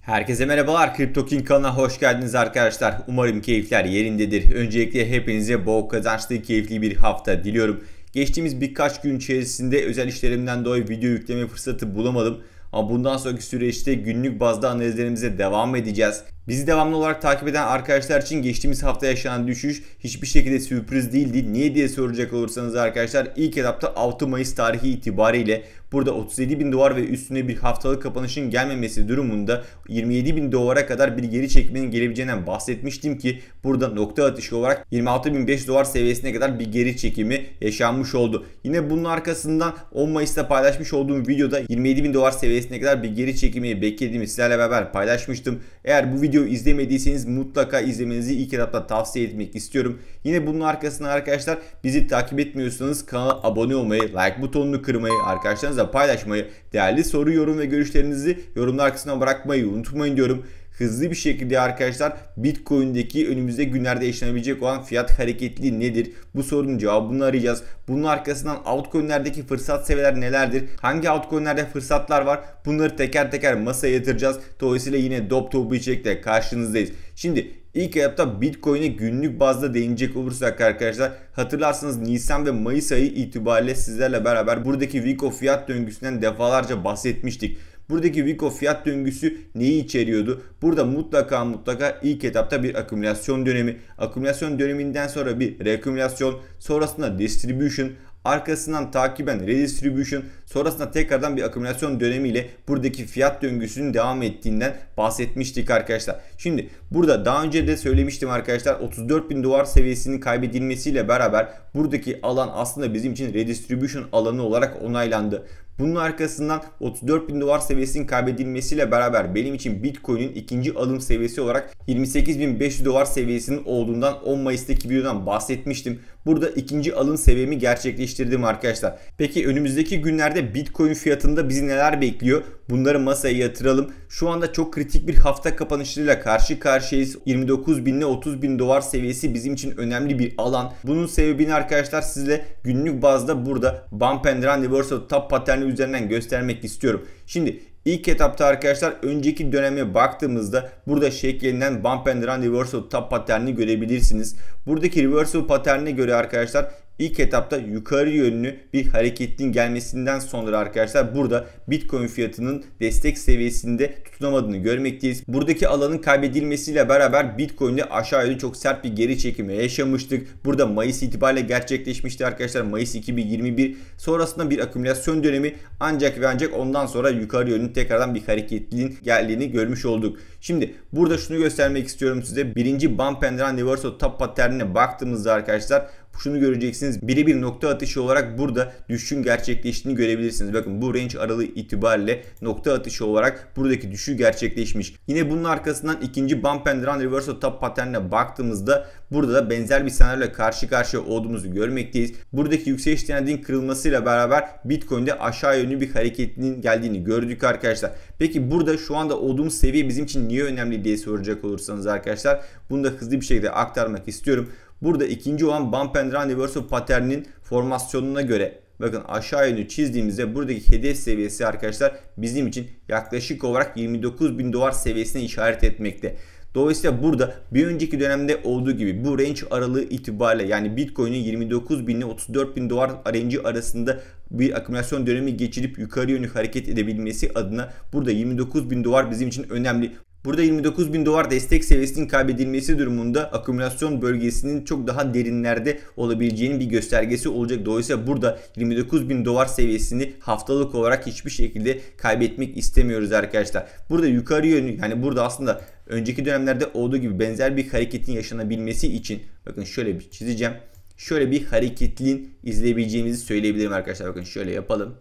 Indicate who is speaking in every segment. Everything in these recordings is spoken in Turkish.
Speaker 1: Herkese merhabalar. Crypto King kanalına hoş geldiniz arkadaşlar. Umarım keyifler yerindedir. Öncelikle hepinize bol kazançlı keyifli bir hafta diliyorum. Geçtiğimiz birkaç gün içerisinde özel işlerimden dolayı video yükleme fırsatı bulamadım. Ama bundan sonraki süreçte günlük bazda analizlerimize devam edeceğiz. Bizi devamlı olarak takip eden arkadaşlar için geçtiğimiz hafta yaşanan düşüş hiçbir şekilde sürpriz değildi. Niye diye soracak olursanız arkadaşlar ilk etapta 6 Mayıs tarihi itibariyle burada 37 bin dolar ve üstüne bir haftalık kapanışın gelmemesi durumunda 27 bin dolara kadar bir geri çekmenin gelebileceğinden bahsetmiştim ki burada nokta atışı olarak 26.500 dolar seviyesine kadar bir geri çekimi yaşanmış oldu. Yine bunun arkasından 10 Mayıs'ta paylaşmış olduğum videoda 27 bin dolar seviyesine kadar bir geri çekimi beklediğimi sizlerle beraber paylaşmıştım. Eğer bu video video izlemediyseniz mutlaka izlemenizi ilk etapta tavsiye etmek istiyorum. Yine bunun arkasında arkadaşlar bizi takip etmiyorsanız kanala abone olmayı, like butonunu kırmayı, arkadaşlarınızla paylaşmayı, değerli soru, yorum ve görüşlerinizi yorumlar kısmına bırakmayı unutmayın diyorum hızlı bir şekilde arkadaşlar Bitcoin'deki önümüzde günlerde yaşanabilecek olan fiyat hareketli nedir? Bu sorunun cevabını arayacağız. Bunun arkasından altcoin'lerdeki fırsat seviyeler nelerdir? Hangi altcoin'lerde fırsatlar var? Bunları teker teker masaya yatıracağız. Dolayısıyla yine dop topu içerikle karşınızdayız. Şimdi İlk etapta Bitcoin'e günlük bazda değinecek olursak arkadaşlar hatırlarsanız Nisan ve Mayıs ayı itibariyle sizlerle beraber buradaki Vico fiyat döngüsünden defalarca bahsetmiştik. Buradaki week fiyat döngüsü neyi içeriyordu? Burada mutlaka mutlaka ilk etapta bir akümülasyon dönemi. Akümülasyon döneminden sonra bir reakümülasyon. Sonrasında distribution. Arkasından takiben redistribution sonrasında tekrardan bir akümülasyon dönemiyle buradaki fiyat döngüsünün devam ettiğinden bahsetmiştik arkadaşlar. Şimdi burada daha önce de söylemiştim arkadaşlar 34 bin dolar seviyesinin kaybedilmesiyle beraber buradaki alan aslında bizim için redistribution alanı olarak onaylandı. Bunun arkasından 34 bin dolar seviyesinin kaybedilmesiyle beraber benim için Bitcoin'in ikinci alım seviyesi olarak 28.500 dolar seviyesinin olduğundan 10 Mayıs'taki videodan bahsetmiştim. Burada ikinci alım seviyemi gerçekleştirdim arkadaşlar. Peki önümüzdeki günlerde Bitcoin fiyatında bizi neler bekliyor? Bunları masaya yatıralım. Şu anda çok kritik bir hafta kapanışıyla karşı karşıyayız. 29 bin ile 30 bin dolar seviyesi bizim için önemli bir alan. Bunun sebebini arkadaşlar sizle günlük bazda burada Bump and Run Reversal Top Pattern'ı üzerinden göstermek istiyorum. Şimdi ilk etapta arkadaşlar önceki döneme baktığımızda burada şeklinden bump and run reversal tap paterni görebilirsiniz. Buradaki reversal paternine göre arkadaşlar İlk etapta yukarı yönlü bir hareketin gelmesinden sonra arkadaşlar burada Bitcoin fiyatının destek seviyesinde tutunamadığını görmekteyiz. Buradaki alanın kaybedilmesiyle beraber Bitcoin'de aşağı yönlü çok sert bir geri çekimi yaşamıştık. Burada Mayıs itibariyle gerçekleşmişti arkadaşlar. Mayıs 2021 sonrasında bir akümülasyon dönemi ancak ve ancak ondan sonra yukarı yönlü tekrardan bir hareketliliğin geldiğini görmüş olduk. Şimdi burada şunu göstermek istiyorum size. Birinci bump and run reversal top patternine baktığımızda arkadaşlar şunu göreceksiniz. biri bir nokta atışı olarak burada düşüşün gerçekleştiğini görebilirsiniz. Bakın bu range aralığı itibariyle nokta atışı olarak buradaki düşüş gerçekleşmiş. Yine bunun arkasından ikinci bump and run reverse top paternine baktığımızda burada da benzer bir senaryo karşı karşıya olduğumuzu görmekteyiz. Buradaki yükseliş trendin kırılmasıyla beraber Bitcoin'de aşağı yönlü bir hareketinin geldiğini gördük arkadaşlar. Peki burada şu anda olduğumuz seviye bizim için niye önemli diye soracak olursanız arkadaşlar bunu da hızlı bir şekilde aktarmak istiyorum. Burada ikinci olan bump and run reversal patternin formasyonuna göre bakın aşağı yönü çizdiğimizde buradaki hedef seviyesi arkadaşlar bizim için yaklaşık olarak 29 bin dolar seviyesine işaret etmekte. Dolayısıyla burada bir önceki dönemde olduğu gibi bu range aralığı itibariyle yani Bitcoin'in 29 bin ile 34 bin dolar range arasında bir akümülasyon dönemi geçirip yukarı yönü hareket edebilmesi adına burada 29 bin dolar bizim için önemli. Burada 29.000 dolar destek seviyesinin kaybedilmesi durumunda akümülasyon bölgesinin çok daha derinlerde olabileceğinin bir göstergesi olacak. Dolayısıyla burada 29.000 dolar seviyesini haftalık olarak hiçbir şekilde kaybetmek istemiyoruz arkadaşlar. Burada yukarı yönü yani burada aslında önceki dönemlerde olduğu gibi benzer bir hareketin yaşanabilmesi için bakın şöyle bir çizeceğim. Şöyle bir hareketliğin izleyebileceğimizi söyleyebilirim arkadaşlar. Bakın şöyle yapalım.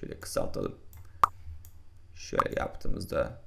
Speaker 1: Şöyle kısaltalım. Şöyle yaptığımızda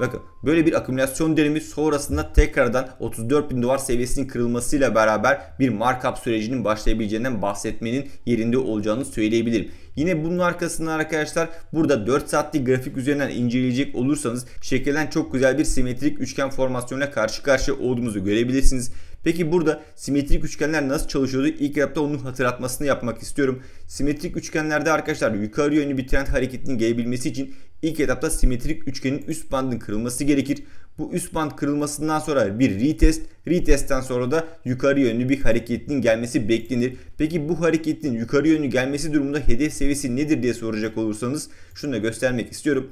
Speaker 1: Bakın böyle bir akümülasyon dönemi sonrasında tekrardan 34.000 dolar seviyesinin kırılmasıyla beraber bir markup sürecinin başlayabileceğinden bahsetmenin yerinde olacağını söyleyebilirim. Yine bunun arkasından arkadaşlar burada 4 saatlik grafik üzerinden inceleyecek olursanız şekilden çok güzel bir simetrik üçgen formasyonuna karşı karşıya olduğumuzu görebilirsiniz. Peki burada simetrik üçgenler nasıl çalışıyordu? İlk etapta onun hatırlatmasını yapmak istiyorum. Simetrik üçgenlerde arkadaşlar yukarı yönlü bir trend hareketinin gelebilmesi için ilk etapta simetrik üçgenin üst bandın kırılması gerekir. Bu üst band kırılmasından sonra bir retest, retestten sonra da yukarı yönlü bir hareketin gelmesi beklenir. Peki bu hareketin yukarı yönlü gelmesi durumunda hedef seviyesi nedir diye soracak olursanız şunu da göstermek istiyorum.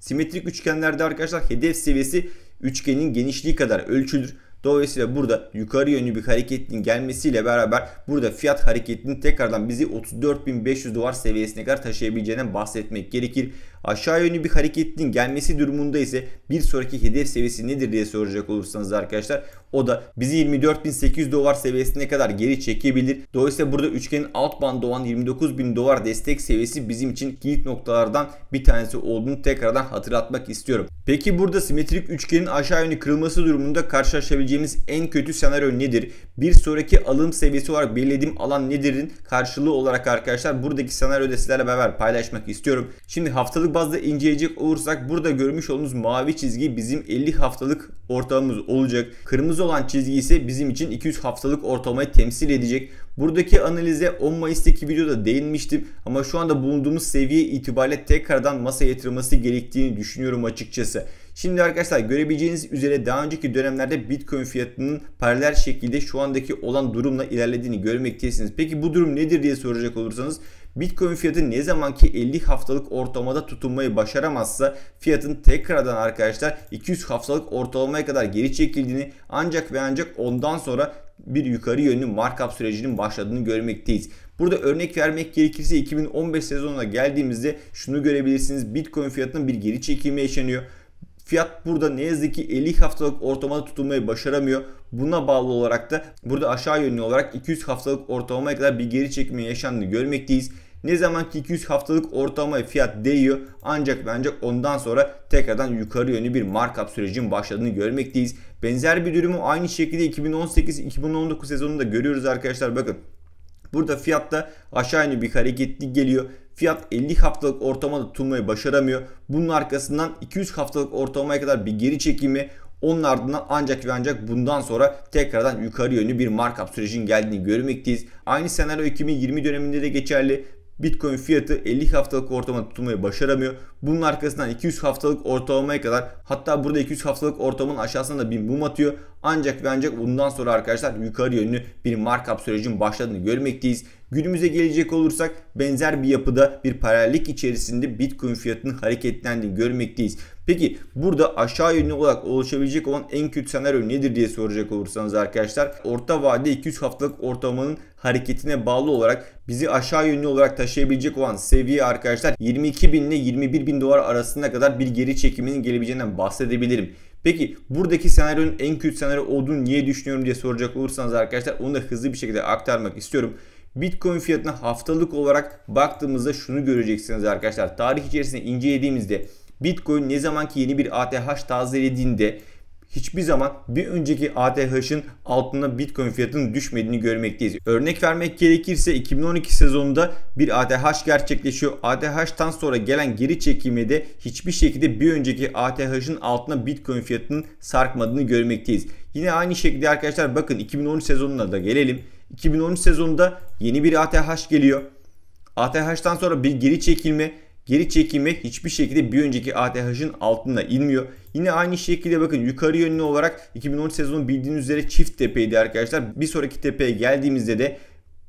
Speaker 1: Simetrik üçgenlerde arkadaşlar hedef seviyesi üçgenin genişliği kadar ölçülür. Dolayısıyla burada yukarı yönlü bir hareketin gelmesiyle beraber burada fiyat hareketinin tekrardan bizi 34.500 dolar seviyesine kadar taşıyabileceğinden bahsetmek gerekir. Aşağı yönlü bir hareketin gelmesi durumunda ise bir sonraki hedef seviyesi nedir diye soracak olursanız arkadaşlar o da bizi 24.800 dolar seviyesine kadar geri çekebilir. Dolayısıyla burada üçgenin alt bandı olan 29.000 dolar destek seviyesi bizim için kilit noktalardan bir tanesi olduğunu tekrardan hatırlatmak istiyorum. Peki burada simetrik üçgenin aşağı yönlü kırılması durumunda karşılaşabileceğimiz belirleyebileceğimiz en kötü senaryo nedir? Bir sonraki alım seviyesi olarak belirlediğim alan nedir'in karşılığı olarak arkadaşlar buradaki senaryoda sizlerle beraber paylaşmak istiyorum. Şimdi haftalık bazda inceleyecek olursak burada görmüş olduğunuz mavi çizgi bizim 50 haftalık ortalamamız olacak. Kırmızı olan çizgi ise bizim için 200 haftalık ortalamayı temsil edecek. Buradaki analize 10 Mayıs'taki videoda değinmiştim ama şu anda bulunduğumuz seviye itibariyle tekrardan masa yatırılması gerektiğini düşünüyorum açıkçası. Şimdi arkadaşlar görebileceğiniz üzere daha önceki dönemlerde Bitcoin fiyatının paralel şekilde şu andaki olan durumla ilerlediğini görmektesiniz. Peki bu durum nedir diye soracak olursanız Bitcoin fiyatı ne zaman ki 50 haftalık ortalamada tutunmayı başaramazsa fiyatın tekrardan arkadaşlar 200 haftalık ortalamaya kadar geri çekildiğini ancak ve ancak ondan sonra bir yukarı yönlü markup sürecinin başladığını görmekteyiz. Burada örnek vermek gerekirse 2015 sezonuna geldiğimizde şunu görebilirsiniz. Bitcoin fiyatının bir geri çekilme yaşanıyor. Fiyat burada ne yazık ki 50 haftalık ortalamada tutulmayı başaramıyor. Buna bağlı olarak da burada aşağı yönlü olarak 200 haftalık ortalamaya kadar bir geri çekme yaşandığını görmekteyiz. Ne zaman ki 200 haftalık ortalamaya fiyat değiyor ancak bence ondan sonra tekrardan yukarı yönlü bir markup sürecinin başladığını görmekteyiz. Benzer bir durumu aynı şekilde 2018-2019 sezonunda görüyoruz arkadaşlar bakın. Burada fiyatta aşağı yönlü bir hareketli geliyor. Fiyat 50 haftalık ortama da başaramıyor. Bunun arkasından 200 haftalık ortamaya kadar bir geri çekimi onun ardından ancak ve ancak bundan sonra tekrardan yukarı yönlü bir markup sürecin geldiğini görmekteyiz. Aynı senaryo 2020 döneminde de geçerli. Bitcoin fiyatı 50 haftalık ortalama tutmayı başaramıyor. Bunun arkasından 200 haftalık ortalamaya kadar hatta burada 200 haftalık ortamın aşağısına da bir mum atıyor. Ancak ve ancak bundan sonra arkadaşlar yukarı yönlü bir markup sürecin başladığını görmekteyiz. Günümüze gelecek olursak benzer bir yapıda bir paralellik içerisinde Bitcoin fiyatının hareketlendiğini görmekteyiz. Peki burada aşağı yönlü olarak oluşabilecek olan en kötü senaryo nedir diye soracak olursanız arkadaşlar orta vade 200 haftalık ortalamanın hareketine bağlı olarak bizi aşağı yönlü olarak taşıyabilecek olan seviye arkadaşlar 22 bin ile 21 bin dolar arasında kadar bir geri çekiminin gelebileceğinden bahsedebilirim. Peki buradaki senaryonun en kötü senaryo olduğunu niye düşünüyorum diye soracak olursanız arkadaşlar onu da hızlı bir şekilde aktarmak istiyorum. Bitcoin fiyatına haftalık olarak baktığımızda şunu göreceksiniz arkadaşlar. Tarih içerisinde incelediğimizde Bitcoin ne zamanki yeni bir ATH tazelediğinde hiçbir zaman bir önceki ATH'ın altına Bitcoin fiyatının düşmediğini görmekteyiz. Örnek vermek gerekirse 2012 sezonunda bir ATH gerçekleşiyor. ATH'tan sonra gelen geri çekimi de hiçbir şekilde bir önceki ATH'ın altına Bitcoin fiyatının sarkmadığını görmekteyiz. Yine aynı şekilde arkadaşlar bakın 2013 sezonuna da gelelim. 2013 sezonunda yeni bir ATH geliyor. ATH'tan sonra bir geri çekilme. Geri çekilme hiçbir şekilde bir önceki ATH'ın altına inmiyor. Yine aynı şekilde bakın yukarı yönlü olarak 2013 sezonu bildiğiniz üzere çift tepeydi arkadaşlar. Bir sonraki tepeye geldiğimizde de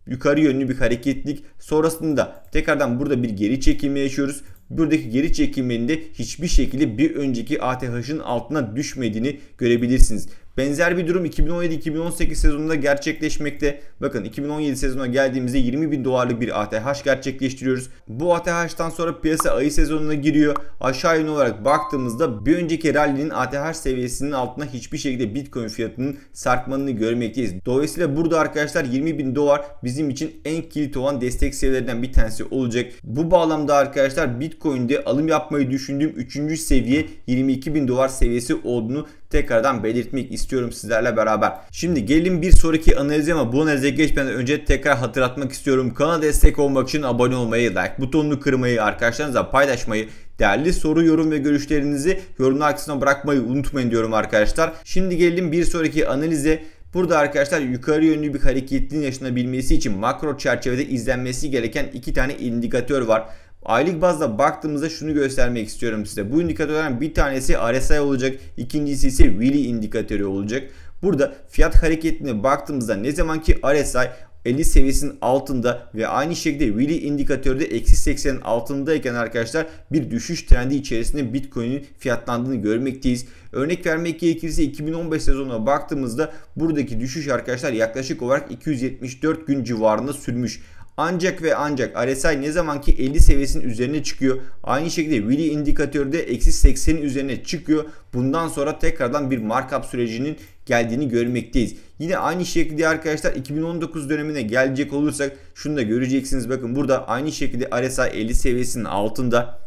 Speaker 1: yukarı yönlü bir hareketlik. Sonrasında tekrardan burada bir geri çekilme yaşıyoruz. Buradaki geri çekilmenin de hiçbir şekilde bir önceki ATH'ın altına düşmediğini görebilirsiniz. Benzer bir durum 2017-2018 sezonunda gerçekleşmekte. Bakın 2017 sezonuna geldiğimizde 20 bin dolarlık bir ATH gerçekleştiriyoruz. Bu ATH'tan sonra piyasa ayı sezonuna giriyor. Aşağı yönlü olarak baktığımızda bir önceki rally'nin ATH seviyesinin altına hiçbir şekilde Bitcoin fiyatının sarkmanını görmekteyiz. Dolayısıyla burada arkadaşlar 20 bin dolar bizim için en kilit olan destek seviyelerinden bir tanesi olacak. Bu bağlamda arkadaşlar Bitcoin'de alım yapmayı düşündüğüm 3. seviye 22 bin dolar seviyesi olduğunu tekrardan belirtmek istiyorum sizlerle beraber. Şimdi gelin bir sonraki analize ama bu analize geçmeden önce tekrar hatırlatmak istiyorum. Kanala destek olmak için abone olmayı, like butonunu kırmayı, arkadaşlarınızla paylaşmayı, değerli soru, yorum ve görüşlerinizi yorumlar kısmına bırakmayı unutmayın diyorum arkadaşlar. Şimdi gelin bir sonraki analize. Burada arkadaşlar yukarı yönlü bir hareketliğin yaşanabilmesi için makro çerçevede izlenmesi gereken iki tane indikatör var. Aylık bazda baktığımızda şunu göstermek istiyorum size. Bu indikatörlerden bir tanesi RSI olacak. ikincisi ise Willy indikatörü olacak. Burada fiyat hareketine baktığımızda ne zaman ki RSI 50 seviyesinin altında ve aynı şekilde Willy indikatörü de eksi 80'in altındayken arkadaşlar bir düşüş trendi içerisinde Bitcoin'in fiyatlandığını görmekteyiz. Örnek vermek gerekirse 2015 sezonuna baktığımızda buradaki düşüş arkadaşlar yaklaşık olarak 274 gün civarında sürmüş. Ancak ve ancak RSI ne zaman ki 50 seviyesinin üzerine çıkıyor. Aynı şekilde Willy indikatörü de eksi 80'in üzerine çıkıyor. Bundan sonra tekrardan bir markup sürecinin geldiğini görmekteyiz. Yine aynı şekilde arkadaşlar 2019 dönemine gelecek olursak şunu da göreceksiniz. Bakın burada aynı şekilde RSI 50 seviyesinin altında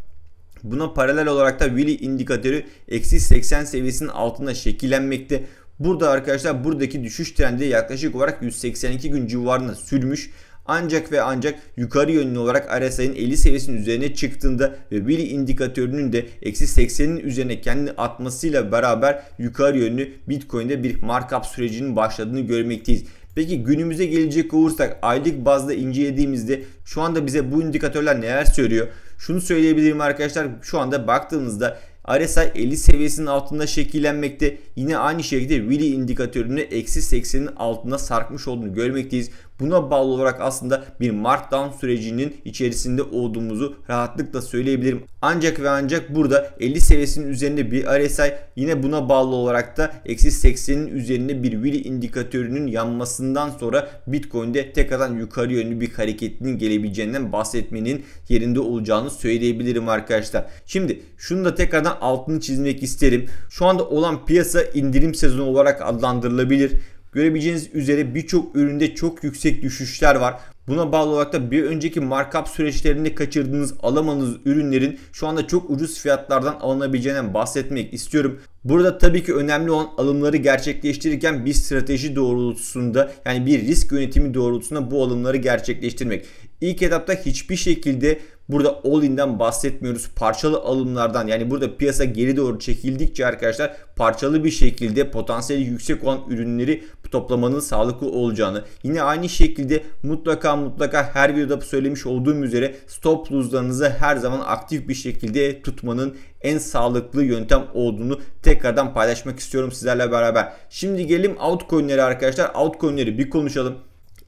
Speaker 1: Buna paralel olarak da Willy indikatörü eksi 80 seviyesinin altında şekillenmekte. Burada arkadaşlar buradaki düşüş trendi yaklaşık olarak 182 gün civarında sürmüş. Ancak ve ancak yukarı yönlü olarak RSI'nin 50 seviyesinin üzerine çıktığında ve Billy indikatörünün de eksi 80'in üzerine kendini atmasıyla beraber yukarı yönlü Bitcoin'de bir markup sürecinin başladığını görmekteyiz. Peki günümüze gelecek olursak aylık bazda incelediğimizde şu anda bize bu indikatörler neler söylüyor? Şunu söyleyebilirim arkadaşlar şu anda baktığımızda RSI 50 seviyesinin altında şekillenmekte. Yine aynı şekilde Willy indikatörünü eksi 80'in altında sarkmış olduğunu görmekteyiz. Buna bağlı olarak aslında bir markdown sürecinin içerisinde olduğumuzu rahatlıkla söyleyebilirim. Ancak ve ancak burada 50 seviyesinin üzerinde bir RSI yine buna bağlı olarak da eksi 80'in üzerinde bir Willi indikatörünün yanmasından sonra Bitcoin'de tekrardan yukarı yönlü bir hareketinin gelebileceğinden bahsetmenin yerinde olacağını söyleyebilirim arkadaşlar. Şimdi şunu da tekrardan altını çizmek isterim. Şu anda olan piyasa indirim sezonu olarak adlandırılabilir. Görebileceğiniz üzere birçok üründe çok yüksek düşüşler var. Buna bağlı olarak da bir önceki markup süreçlerinde kaçırdığınız alamadığınız ürünlerin şu anda çok ucuz fiyatlardan alınabileceğine bahsetmek istiyorum. Burada tabii ki önemli olan alımları gerçekleştirirken bir strateji doğrultusunda yani bir risk yönetimi doğrultusunda bu alımları gerçekleştirmek. İlk etapta hiçbir şekilde Burada all in'den bahsetmiyoruz. Parçalı alımlardan yani burada piyasa geri doğru çekildikçe arkadaşlar parçalı bir şekilde potansiyeli yüksek olan ürünleri toplamanın sağlıklı olacağını yine aynı şekilde mutlaka mutlaka her videoda söylemiş olduğum üzere stop loss'larınızı her zaman aktif bir şekilde tutmanın en sağlıklı yöntem olduğunu tekrardan paylaşmak istiyorum sizlerle beraber. Şimdi gelelim altcoin'lere arkadaşlar. Altcoin'leri bir konuşalım.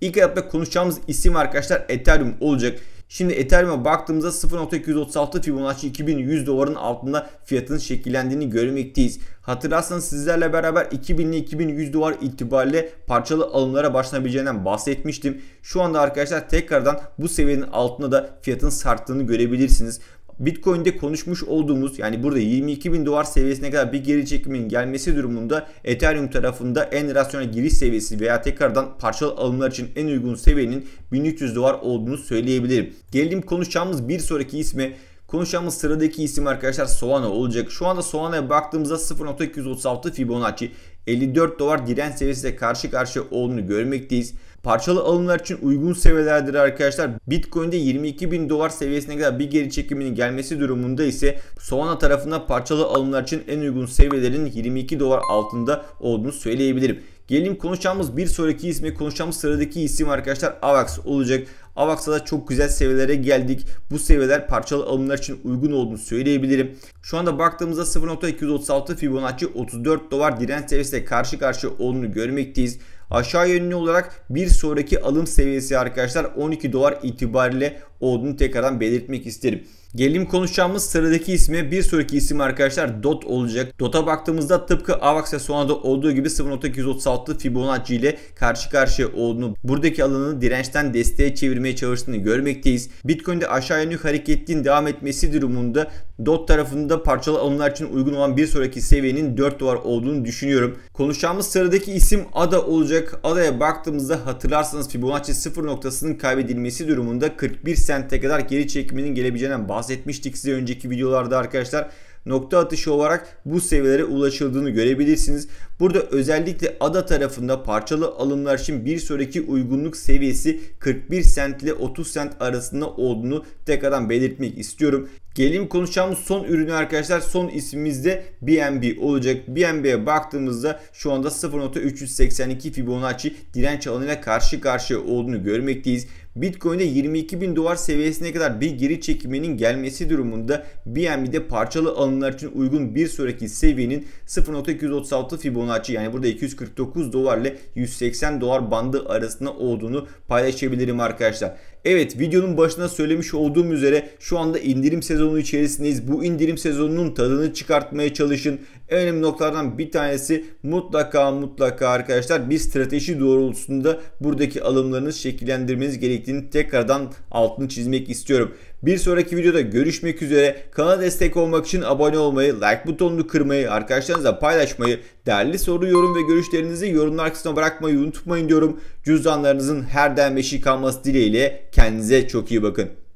Speaker 1: İlk etapta konuşacağımız isim arkadaşlar Ethereum olacak. Şimdi Ethereum'a baktığımızda 0.236 Fibonacci 2100 doların altında fiyatının şekillendiğini görmekteyiz. Hatırlarsanız sizlerle beraber 2000 ile 2100 dolar itibariyle parçalı alımlara başlanabileceğinden bahsetmiştim. Şu anda arkadaşlar tekrardan bu seviyenin altında da fiyatın sarktığını görebilirsiniz. Bitcoin'de konuşmuş olduğumuz yani burada 22 bin dolar seviyesine kadar bir geri çekimin gelmesi durumunda Ethereum tarafında en rasyonel giriş seviyesi veya tekrardan parçalı alımlar için en uygun seviyenin 1300 dolar olduğunu söyleyebilirim. Gelelim konuşacağımız bir sonraki isme Konuşacağımız sıradaki isim arkadaşlar Solana olacak. Şu anda Solana'ya baktığımızda 0.236 Fibonacci 54 dolar diren seviyesiyle karşı karşıya olduğunu görmekteyiz. Parçalı alımlar için uygun seviyelerdir arkadaşlar. Bitcoin'de 22 bin dolar seviyesine kadar bir geri çekiminin gelmesi durumunda ise Solana tarafında parçalı alımlar için en uygun seviyelerin 22 dolar altında olduğunu söyleyebilirim. Gelin konuşacağımız bir sonraki ismi konuşacağımız sıradaki isim arkadaşlar AVAX olacak. AVAX'a da çok güzel seviyelere geldik. Bu seviyeler parçalı alımlar için uygun olduğunu söyleyebilirim. Şu anda baktığımızda 0.236 Fibonacci 34 dolar direnç seviyesiyle karşı karşıya olduğunu görmekteyiz. Aşağı yönlü olarak bir sonraki alım seviyesi arkadaşlar 12 dolar itibariyle olduğunu tekrardan belirtmek isterim. Gelelim konuşacağımız sıradaki isme bir sonraki isim arkadaşlar DOT olacak. DOT'a baktığımızda tıpkı AVAX ve Sona'da olduğu gibi 0.236 Fibonacci ile karşı karşıya olduğunu, buradaki alanını dirençten desteğe çevirmeye çalıştığını görmekteyiz. Bitcoin'de aşağı yönlük hareketliğin devam etmesi durumunda DOT tarafında parçalı alımlar için uygun olan bir sonraki seviyenin 4 dolar olduğunu düşünüyorum. Konuşacağımız sıradaki isim ADA olacak. ADA'ya baktığımızda hatırlarsanız Fibonacci 0 noktasının kaybedilmesi durumunda 41 sente kadar geri çekiminin gelebileceğinden bahsetmiştik size önceki videolarda arkadaşlar nokta atışı olarak bu seviyelere ulaşıldığını görebilirsiniz. Burada özellikle ADA tarafında parçalı alımlar için bir sonraki uygunluk seviyesi 41 sent ile 30 sent arasında olduğunu tekrardan belirtmek istiyorum. Gelin konuşacağımız son ürünü arkadaşlar son ismimiz de BNB olacak. BNB'ye baktığımızda şu anda 0.382 Fibonacci direnç alanıyla karşı karşıya olduğunu görmekteyiz. Bitcoin'de 22 bin dolar seviyesine kadar bir geri çekiminin gelmesi durumunda BNB'de parçalı alımlar için uygun bir sonraki seviyenin 0.236 Fibonacci yani burada 249 dolar ile 180 dolar bandı arasında olduğunu paylaşabilirim arkadaşlar. Evet videonun başına söylemiş olduğum üzere şu anda indirim sezonu içerisindeyiz. Bu indirim sezonunun tadını çıkartmaya çalışın. En önemli noktalardan bir tanesi mutlaka mutlaka arkadaşlar bir strateji doğrultusunda buradaki alımlarınız şekillendirmeniz gerektiğini tekrardan altını çizmek istiyorum. Bir sonraki videoda görüşmek üzere. Kanala destek olmak için abone olmayı, like butonunu kırmayı, arkadaşlarınızla paylaşmayı, değerli soru, yorum ve görüşlerinizi yorumlar kısmına bırakmayı unutmayın diyorum. Cüzdanlarınızın her daim eşik kalması dileğiyle kendinize çok iyi bakın.